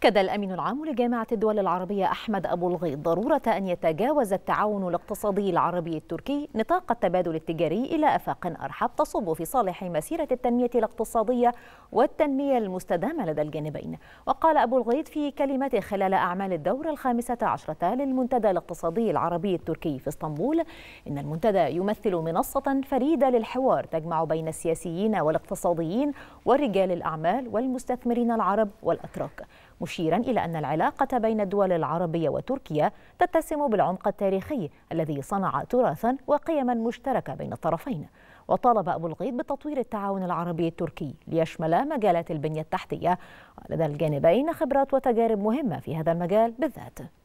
أكد الأمين العام لجامعة الدول العربية أحمد أبو الغيط ضرورة أن يتجاوز التعاون الاقتصادي العربي التركي نطاق التبادل التجاري إلى آفاق أرحب تصب في صالح مسيرة التنمية الاقتصادية والتنمية المستدامة لدى الجانبين وقال أبو الغيط في كلمته خلال أعمال الدورة الخامسة عشرة للمنتدى الاقتصادي العربي التركي في اسطنبول إن المنتدى يمثل منصة فريدة للحوار تجمع بين السياسيين والاقتصاديين ورجال الأعمال والمستثمرين العرب والأتراك مشيرا إلى أن العلاقة بين الدول العربية وتركيا تتسم بالعمق التاريخي الذي صنع تراثا وقيما مشتركة بين الطرفين وطالب أبو الغيط بتطوير التعاون العربي التركي ليشمل مجالات البنية التحتية ولدى الجانبين خبرات وتجارب مهمة في هذا المجال بالذات